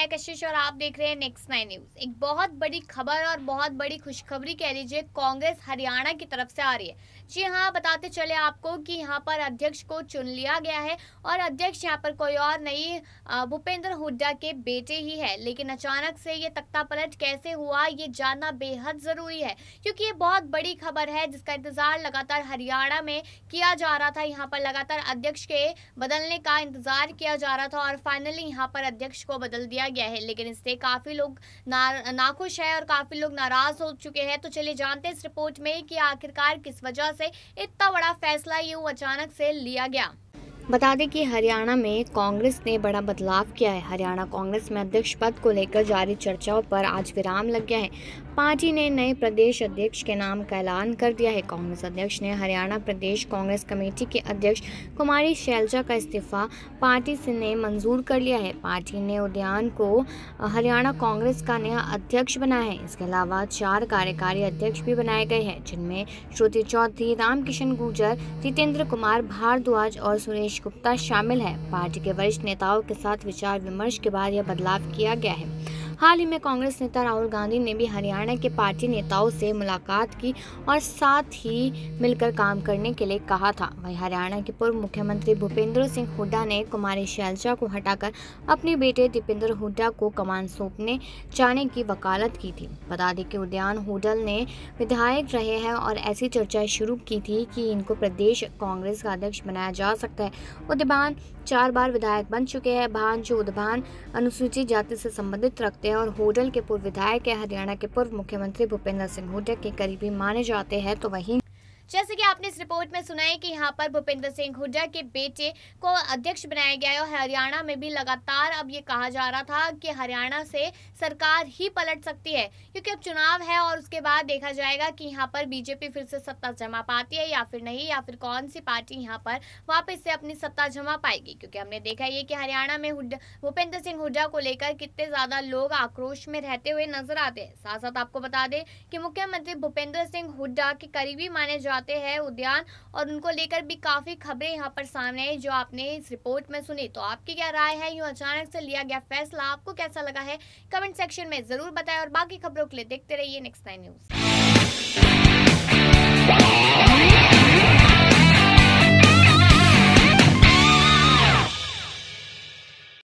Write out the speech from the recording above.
मैं कशिश और आप देख रहे हैं नेक्स्ट नाइन न्यूज एक बहुत बड़ी खबर और बहुत बड़ी खुशखबरी कह लीजिए कांग्रेस हरियाणा की तरफ से आ रही है जी हाँ बताते चले आपको कि यहाँ पर अध्यक्ष को चुन लिया गया है और अध्यक्ष यहाँ पर कोई और नहीं भूपेंद्र हुड्डा के बेटे ही है लेकिन अचानक से ये तख्ता पलट कैसे हुआ ये जानना बेहद ज़रूरी है क्योंकि ये बहुत बड़ी खबर है जिसका इंतज़ार लगातार हरियाणा में किया जा रहा था यहाँ पर लगातार अध्यक्ष के बदलने का इंतज़ार किया जा रहा था और फाइनली यहाँ पर अध्यक्ष को बदल दिया गया है लेकिन इससे काफ़ी लोग ना नाखुश है और काफ़ी लोग नाराज़ हो चुके हैं तो चलिए जानते हैं इस रिपोर्ट में कि आखिरकार किस वजह से इतना बड़ा फैसला यूँ अचानक से लिया गया बता दें कि हरियाणा में कांग्रेस ने बड़ा बदलाव किया है हरियाणा कांग्रेस में अध्यक्ष पद को लेकर जारी चर्चाओं पर आज विराम लग गया है पार्टी ने नए प्रदेश अध्यक्ष के नाम का ऐलान कर दिया है कांग्रेस अध्यक्ष ने हरियाणा प्रदेश कांग्रेस कमेटी के अध्यक्ष कुमारी शैलजा का इस्तीफा पार्टी से ने मंजूर कर लिया है पार्टी ने उद्यान को हरियाणा कांग्रेस का नया अध्यक्ष बनाया है इसके अलावा चार कार्यकारी अध्यक्ष भी बनाए गए हैं जिनमें श्रुति चौधरी रामकिशन गुर्जर जितेंद्र कुमार भारद्वाज और सुरेश गुप्ता शामिल हैं पार्टी के वरिष्ठ नेताओं के साथ विचार विमर्श के बाद यह बदलाव किया गया है हाल ही में कांग्रेस नेता राहुल गांधी ने भी हरियाणा के पार्टी नेताओं से मुलाकात की और साथ ही मिलकर काम करने के लिए कहा था वहीं हरियाणा के पूर्व मुख्यमंत्री भूपेंद्र सिंह हुड्डा ने कुमारी शैलजा को हटाकर अपने बेटे दीपेंद्र हुड्डा को कमान सौंपने जाने की वकालत की थी बता दें कि उद्यान हुडल ने विधायक रहे हैं और ऐसी चर्चा शुरू की थी कि इनको प्रदेश कांग्रेस का अध्यक्ष बनाया जा सकता है उद्यान चार बार विधायक बन चुके हैं भान जो उद्यान अनुसूचित जाति से संबंधित रखते हैं और होडल के पूर्व विधायक या हरियाणा के पूर्व मुख्यमंत्री भूपेंद्र सिंह हुड्डा के करीबी माने जाते हैं तो वहीं जैसे कि आपने इस रिपोर्ट में सुना है कि यहाँ पर भूपेंद्र सिंह हुड्डा के बेटे को अध्यक्ष बनाया गया है और हरियाणा में भी लगातार अब ये कहा जा रहा था कि हरियाणा से सरकार ही पलट सकती है क्योंकि अब चुनाव है और उसके बाद देखा जाएगा कि यहाँ पर बीजेपी फिर से सत्ता जमा पाती है या फिर नहीं या फिर कौन सी पार्टी यहाँ पर वापस से अपनी सत्ता जमा पाएगी क्योंकि हमने देखा ये कि हरियाणा में भूपेंद्र सिंह हुड्डा को लेकर कितने ज्यादा लोग आक्रोश में रहते हुए नजर आते हैं साथ साथ आपको बता दें कि मुख्यमंत्री भूपेंद्र सिंह हुड्डा के करीबी माने जा जाते हैं उद्यान और उनको लेकर भी काफ़ी खबरें यहाँ पर सामने आई जो आपने इस रिपोर्ट में सुनी तो आपकी क्या राय है यूँ अचानक से लिया गया फैसला आपको कैसा लगा है कमेंट सेक्शन में ज़रूर बताएं और बाकी खबरों के लिए देखते रहिए नेक्स्ट टाइम न्यूज़